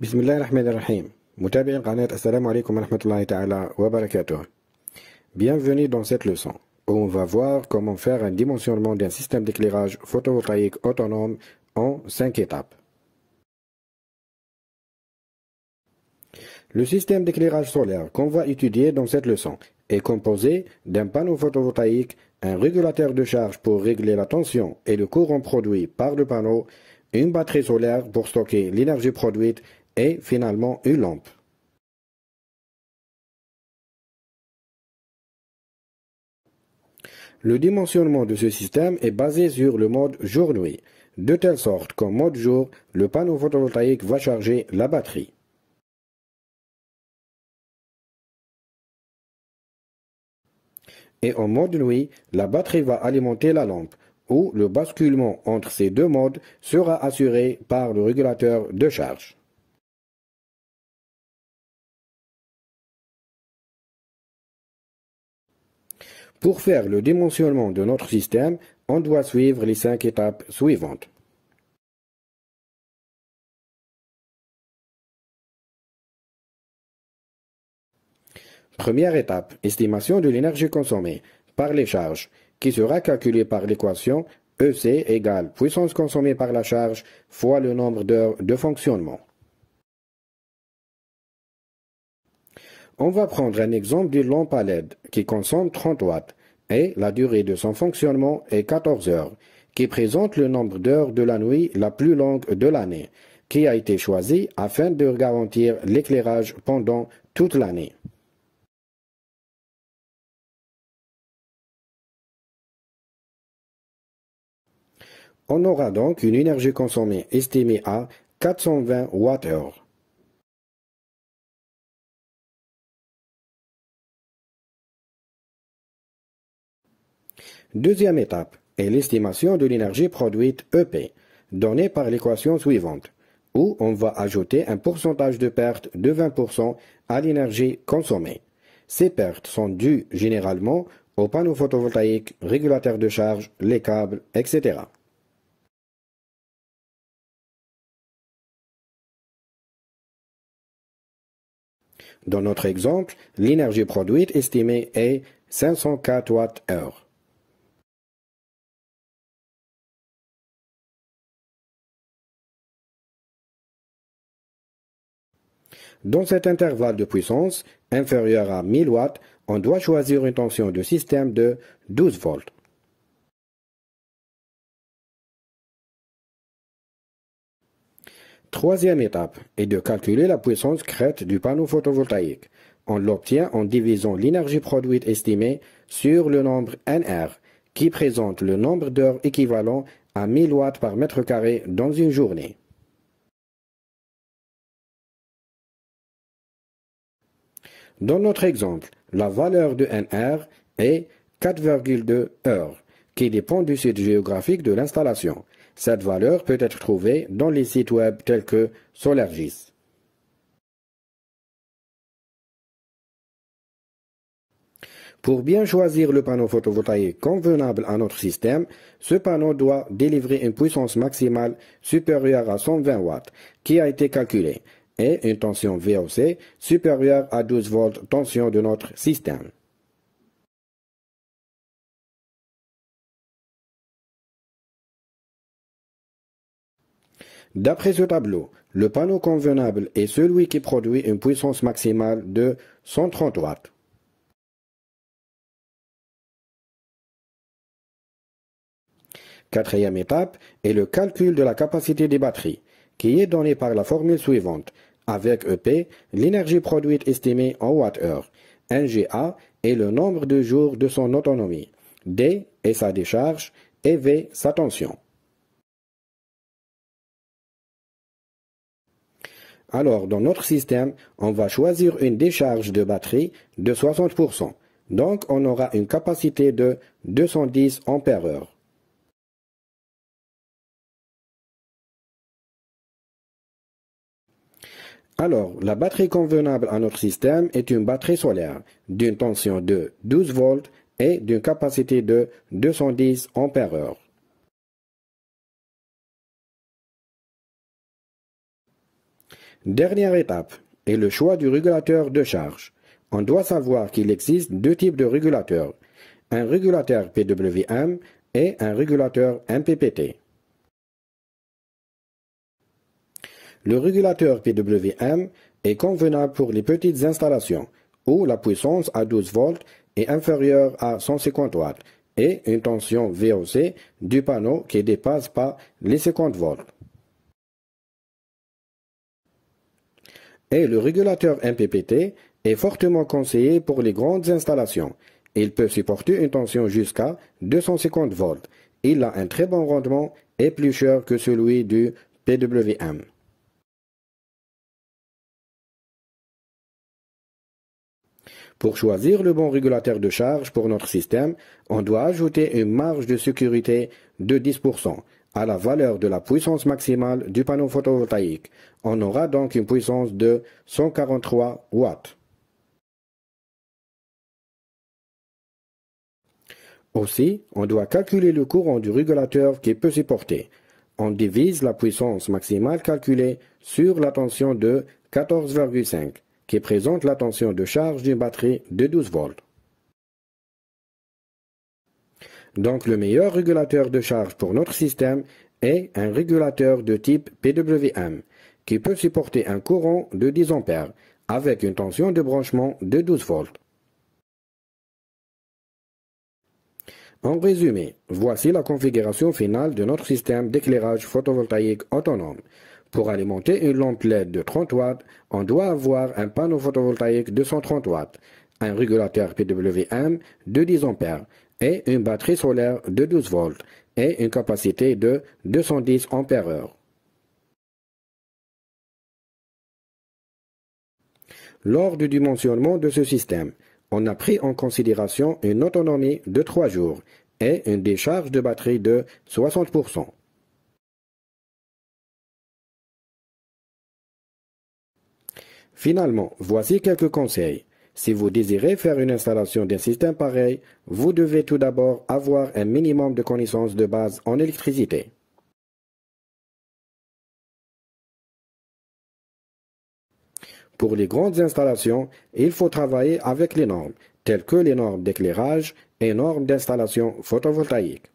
Bienvenue dans cette leçon où on va voir comment faire un dimensionnement d'un système d'éclairage photovoltaïque autonome en 5 étapes. Le système d'éclairage solaire qu'on va étudier dans cette leçon est composé d'un panneau photovoltaïque, un régulateur de charge pour régler la tension et le courant produit par le panneau, une batterie solaire pour stocker l'énergie produite et finalement une lampe. Le dimensionnement de ce système est basé sur le mode jour-nuit, de telle sorte qu'en mode jour, le panneau photovoltaïque va charger la batterie. Et en mode nuit, la batterie va alimenter la lampe, où le basculement entre ces deux modes sera assuré par le régulateur de charge. Pour faire le dimensionnement de notre système, on doit suivre les cinq étapes suivantes. Première étape, estimation de l'énergie consommée par les charges, qui sera calculée par l'équation EC égale puissance consommée par la charge fois le nombre d'heures de fonctionnement. On va prendre un exemple d'une lampe à LED qui consomme 30 watts et la durée de son fonctionnement est 14 heures, qui présente le nombre d'heures de la nuit la plus longue de l'année, qui a été choisie afin de garantir l'éclairage pendant toute l'année. On aura donc une énergie consommée estimée à 420 watt-heure. Deuxième étape est l'estimation de l'énergie produite EP, donnée par l'équation suivante, où on va ajouter un pourcentage de perte de 20% à l'énergie consommée. Ces pertes sont dues généralement aux panneaux photovoltaïques, régulateurs de charge, les câbles, etc. Dans notre exemple, l'énergie produite estimée est 504 Wh. Dans cet intervalle de puissance inférieur à 1000 watts, on doit choisir une tension de système de 12 volts. Troisième étape est de calculer la puissance crête du panneau photovoltaïque. On l'obtient en divisant l'énergie produite estimée sur le nombre NR, qui présente le nombre d'heures équivalent à 1000 watts par mètre carré dans une journée. Dans notre exemple, la valeur de NR est 4,2 heures, qui dépend du site géographique de l'installation. Cette valeur peut être trouvée dans les sites web tels que SolarGIS. Pour bien choisir le panneau photovoltaïque convenable à notre système, ce panneau doit délivrer une puissance maximale supérieure à 120 watts, qui a été calculée et une tension VOC supérieure à 12 volts tension de notre système. D'après ce tableau, le panneau convenable est celui qui produit une puissance maximale de 130 watts. Quatrième étape est le calcul de la capacité des batteries, qui est donné par la formule suivante avec EP, l'énergie produite estimée en Wh, NGA est le nombre de jours de son autonomie, D est sa décharge et V sa tension. Alors, dans notre système, on va choisir une décharge de batterie de 60%. Donc, on aura une capacité de 210 ampères-heure. Alors, la batterie convenable à notre système est une batterie solaire d'une tension de 12 volts et d'une capacité de 210 ampères-heure. Dernière étape est le choix du régulateur de charge. On doit savoir qu'il existe deux types de régulateurs, un régulateur PWM et un régulateur MPPT. Le régulateur PWM est convenable pour les petites installations où la puissance à 12 volts est inférieure à 150 watts et une tension VOC du panneau qui dépasse pas les 50 volts. Et le régulateur MPPT est fortement conseillé pour les grandes installations. Il peut supporter une tension jusqu'à 250 volts. Il a un très bon rendement et plus cher que celui du PWM. Pour choisir le bon régulateur de charge pour notre système, on doit ajouter une marge de sécurité de 10% à la valeur de la puissance maximale du panneau photovoltaïque. On aura donc une puissance de 143 watts. Aussi, on doit calculer le courant du régulateur qui peut supporter. On divise la puissance maximale calculée sur la tension de 14,5 qui présente la tension de charge d'une batterie de 12 volts. Donc le meilleur régulateur de charge pour notre système est un régulateur de type PWM qui peut supporter un courant de 10 ampères, avec une tension de branchement de 12 volts. En résumé, voici la configuration finale de notre système d'éclairage photovoltaïque autonome. Pour alimenter une lampe LED de 30 watts, on doit avoir un panneau photovoltaïque de 130 watts, un régulateur PWM de 10 A et une batterie solaire de 12 volts et une capacité de 210 heure. Lors du dimensionnement de ce système, on a pris en considération une autonomie de 3 jours et une décharge de batterie de 60%. Finalement, voici quelques conseils. Si vous désirez faire une installation d'un système pareil, vous devez tout d'abord avoir un minimum de connaissances de base en électricité. Pour les grandes installations, il faut travailler avec les normes, telles que les normes d'éclairage et normes d'installation photovoltaïque.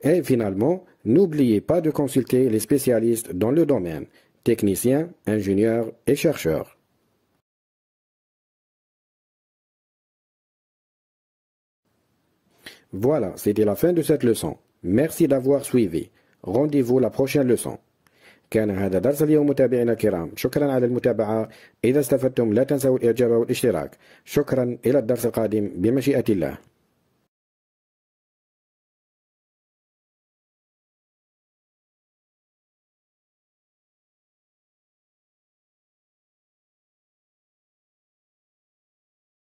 Et finalement, n'oubliez pas de consulter les spécialistes dans le domaine, techniciens, ingénieurs et chercheurs. Voilà, c'était la fin de cette leçon. Merci d'avoir suivi. Rendez-vous la prochaine leçon.